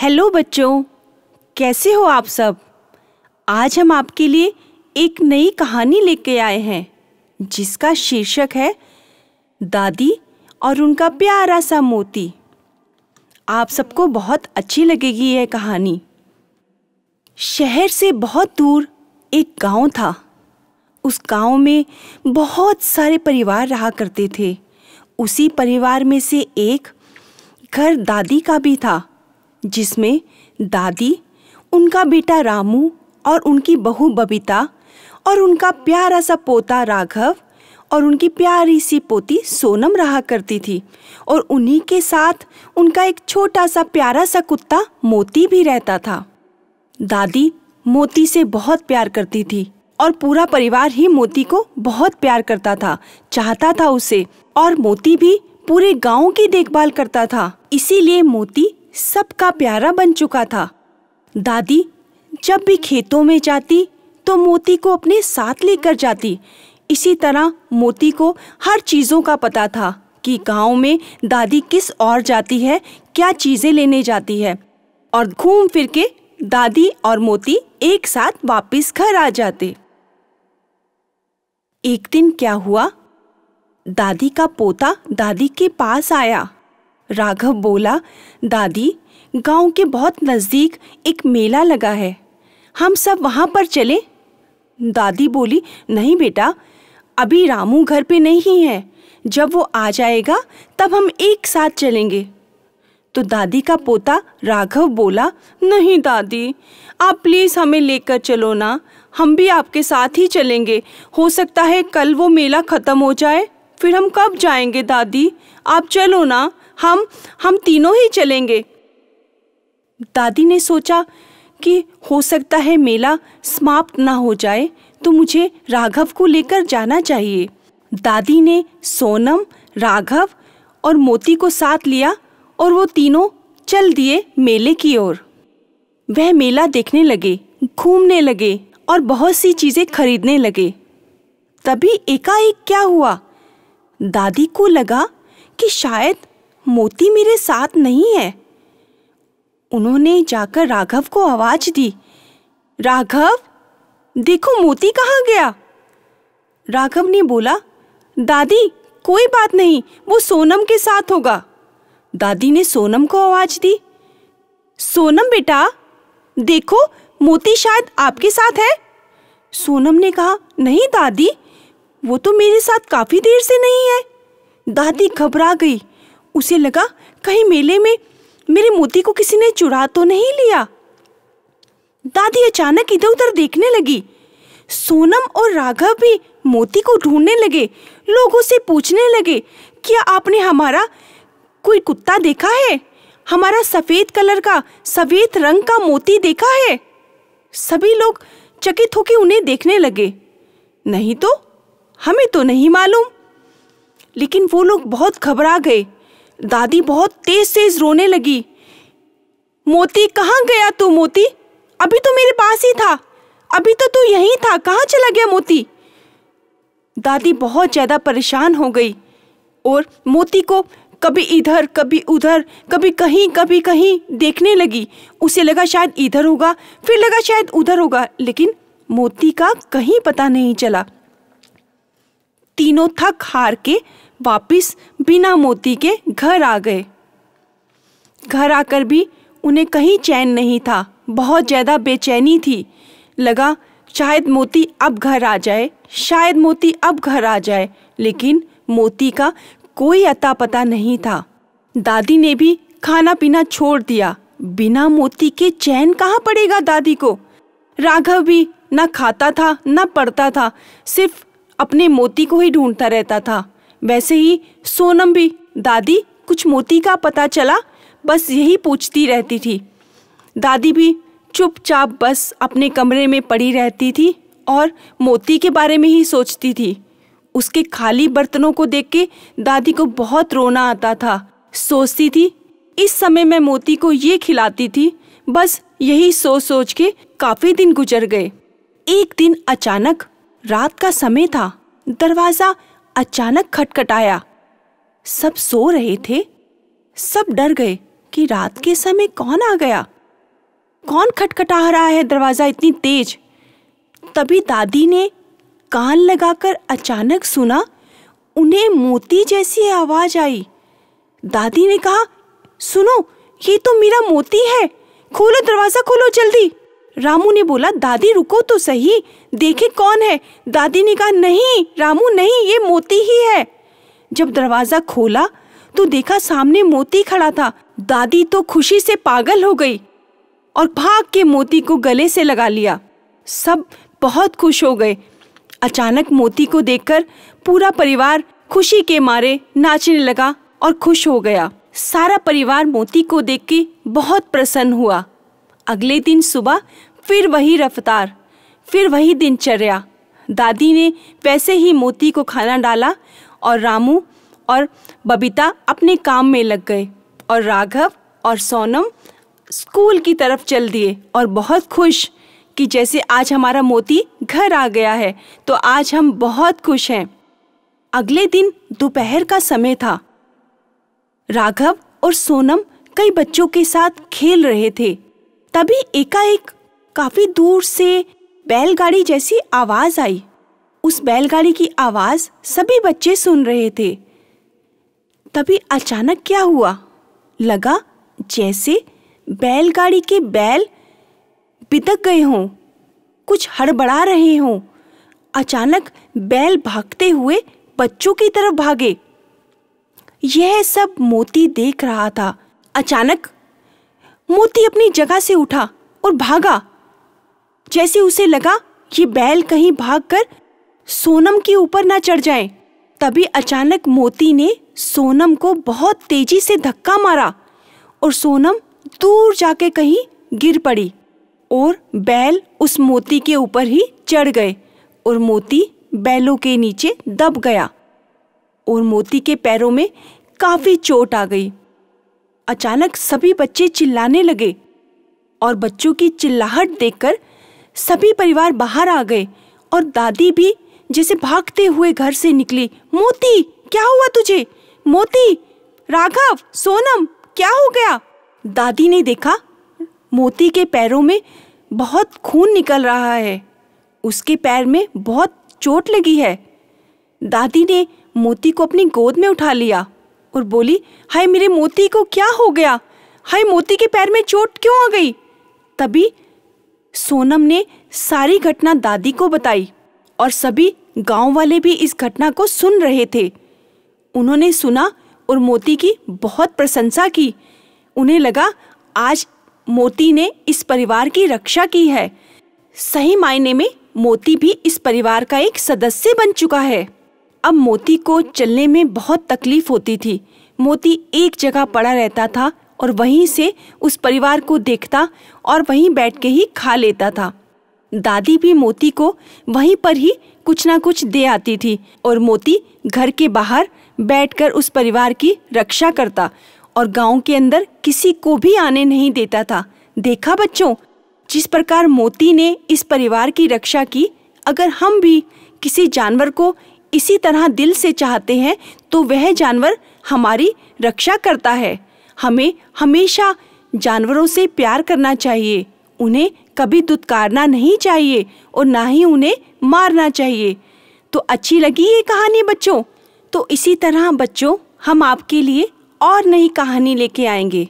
hello बच्चों कैसे हो आप सब आज हम आपके लिए एक नई कहानी लेके आए हैं जिसका शीर्षक है दादी और उनका प्यारा सा मोती आप सबको बहुत अच्छी लगेगी यह कहानी शहर से बहुत दूर एक गांव था उस गांव में बहुत सारे परिवार रहा करते थे उसी परिवार में से एक घर दादी का भी था जिसमें दादी उनका बेटा रामू और उनकी बहू बबीता और उनका प्यारा सा पोता राघव और उनकी प्यारी सी पोती सोनम रहा करती थी और उन्हीं के साथ उनका एक छोटा सा प्यारा सा कुत्ता मोती भी रहता था दादी मोती से बहुत प्यार करती थी और पूरा परिवार ही मोती को बहुत प्यार करता था चाहता था उसे और मोती भी पूरे गांव की देखभाल करता था इसीलिए मोती सबका प्यारा बन चुका था दादी जब भी खेतों में जाती तो मोती को अपने साथ लेकर जाती इसी तरह मोती को हर चीज़ों का पता था कि गांव में दादी किस और जाती है क्या चीज़ें लेने जाती है और घूम फिर के दादी और मोती एक साथ वापस घर आ जाते एक दिन क्या हुआ दादी का पोता दादी के पास आया राघव बोला दादी गांव के बहुत नज़दीक एक मेला लगा है हम सब वहाँ पर चले दादी बोली नहीं बेटा अभी रामू घर पे नहीं है जब वो आ जाएगा तब हम एक साथ चलेंगे तो दादी का पोता राघव बोला नहीं दादी आप प्लीज़ हमें लेकर चलो ना हम भी आपके साथ ही चलेंगे हो सकता है कल वो मेला ख़त्म हो जाए फिर हम कब जाएंगे दादी आप चलो ना हम हम तीनों ही चलेंगे दादी ने सोचा कि हो सकता है मेला समाप्त ना हो जाए तो मुझे राघव को लेकर जाना चाहिए दादी ने सोनम राघव और मोती को साथ लिया और वो तीनों चल दिए मेले की ओर वह मेला देखने लगे घूमने लगे और बहुत सी चीज़ें खरीदने लगे तभी एकाएक क्या हुआ दादी को लगा कि शायद मोती मेरे साथ नहीं है उन्होंने जाकर राघव को आवाज दी राघव देखो मोती कहाँ गया राघव ने बोला दादी कोई बात नहीं वो सोनम के साथ होगा दादी ने सोनम को आवाज दी सोनम बेटा देखो मोती शायद आपके साथ है सोनम ने कहा नहीं दादी वो तो मेरे साथ काफी देर से नहीं है दादी घबरा गई उसे लगा कहीं मेले में मेरे मोती को किसी ने चुरा तो नहीं लिया दादी अचानक इधर उधर देखने लगी सोनम और राघव भी मोती को ढूंढने लगे लोगों से पूछने लगे क्या आपने हमारा कोई कुत्ता देखा है हमारा सफेद कलर का सफेद रंग का मोती देखा है सभी लोग चकित होकर उन्हें देखने लगे नहीं तो हमें तो नहीं मालूम लेकिन वो लोग बहुत घबरा गए दादी बहुत तेज तेज रोने लगी मोती कहाँ गया तू मोती अभी तो मेरे पास ही था अभी तो तू यहीं था कहाँ चला गया मोती दादी बहुत ज़्यादा परेशान हो गई और मोती को कभी इधर कभी उधर कभी कहीं कभी कहीं देखने लगी उसे लगा शायद इधर होगा फिर लगा शायद उधर होगा लेकिन मोती का कहीं पता नहीं चला तीनों थक हार के वापिस बिना मोती के घर आ गए घर आकर भी उन्हें कहीं चैन नहीं था बहुत ज़्यादा बेचैनी थी लगा शायद मोती अब घर आ जाए शायद मोती अब घर आ जाए लेकिन मोती का कोई अता पता नहीं था दादी ने भी खाना पीना छोड़ दिया बिना मोती के चैन कहाँ पड़ेगा दादी को राघव भी ना खाता था ना पढ़ता था सिर्फ अपने मोती को ही ढूंढता रहता था वैसे ही सोनम भी दादी कुछ मोती का पता चला बस यही पूछती रहती थी दादी भी चुपचाप बस अपने कमरे में पड़ी रहती थी और मोती के बारे में ही सोचती थी उसके खाली बर्तनों को देख के दादी को बहुत रोना आता था सोचती थी इस समय मैं मोती को ये खिलाती थी बस यही सोच सोच के काफी दिन गुजर गए एक दिन अचानक रात का समय था दरवाजा अचानक खटखटाया सब सो रहे थे सब डर गए कि रात के समय कौन आ गया कौन खटखटा रहा है दरवाज़ा इतनी तेज तभी दादी ने कान लगाकर अचानक सुना उन्हें मोती जैसी आवाज आई दादी ने कहा सुनो ये तो मेरा मोती है खोलो दरवाज़ा खोलो जल्दी रामू ने बोला दादी रुको तो सही देखे कौन है दादी ने कहा नहीं रामू नहीं ये मोती ही है जब दरवाजा खोला तो देखा सामने मोती खड़ा था दादी तो खुशी से पागल हो गई और भाग के मोती को गले से लगा लिया सब बहुत खुश हो गए अचानक मोती को देखकर पूरा परिवार खुशी के मारे नाचने लगा और खुश हो गया सारा परिवार मोती को देख के बहुत प्रसन्न हुआ अगले दिन सुबह फिर वही रफ्तार फिर वही दिनचर्या दादी ने वैसे ही मोती को खाना डाला और रामू और बबीता अपने काम में लग गए और राघव और सोनम स्कूल की तरफ चल दिए और बहुत खुश कि जैसे आज हमारा मोती घर आ गया है तो आज हम बहुत खुश हैं अगले दिन दोपहर का समय था राघव और सोनम कई बच्चों के साथ खेल रहे थे तभी एकाएक काफी दूर से बैलगाड़ी जैसी आवाज आई उस बैलगाड़ी की आवाज सभी बच्चे सुन रहे थे तभी अचानक क्या हुआ लगा जैसे बैलगाड़ी के बैल बितक गए हों कुछ हड़बड़ा रहे हों अचानक बैल भागते हुए बच्चों की तरफ भागे यह सब मोती देख रहा था अचानक मोती अपनी जगह से उठा और भागा जैसे उसे लगा कि बैल कहीं भागकर सोनम के ऊपर ना चढ़ जाए तभी अचानक मोती ने सोनम को बहुत तेजी से धक्का मारा और सोनम दूर जाके कहीं गिर पड़ी और बैल उस मोती के ऊपर ही चढ़ गए और मोती बैलों के नीचे दब गया और मोती के पैरों में काफी चोट आ गई अचानक सभी बच्चे चिल्लाने लगे और बच्चों की चिल्लाहट देखकर सभी परिवार बाहर आ गए और दादी भी जैसे भागते हुए घर से निकली मोती क्या हुआ तुझे मोती राघव सोनम क्या हो गया दादी ने देखा मोती के पैरों में बहुत खून निकल रहा है उसके पैर में बहुत चोट लगी है दादी ने मोती को अपनी गोद में उठा लिया और बोली हाय मेरे मोती को क्या हो गया हाय मोती के पैर में चोट क्यों आ गई तभी सोनम ने सारी घटना दादी को बताई और सभी गांव वाले भी इस घटना को सुन रहे थे उन्होंने सुना और मोती की बहुत प्रशंसा की उन्हें लगा आज मोती ने इस परिवार की रक्षा की है सही मायने में मोती भी इस परिवार का एक सदस्य बन चुका है अब मोती को चलने में बहुत तकलीफ होती थी मोती एक जगह पड़ा रहता था और वहीं से उस परिवार को देखता और वहीं बैठ के ही खा लेता था दादी भी मोती को वहीं पर ही कुछ ना कुछ दे आती थी और मोती घर के बाहर बैठकर उस परिवार की रक्षा करता और गांव के अंदर किसी को भी आने नहीं देता था देखा बच्चों जिस प्रकार मोती ने इस परिवार की रक्षा की अगर हम भी किसी जानवर को इसी तरह दिल से चाहते हैं तो वह जानवर हमारी रक्षा करता है हमें हमेशा जानवरों से प्यार करना चाहिए उन्हें कभी दुत्कारना नहीं चाहिए और ना ही उन्हें मारना चाहिए तो अच्छी लगी ये कहानी बच्चों तो इसी तरह बच्चों हम आपके लिए और नई कहानी लेके आएंगे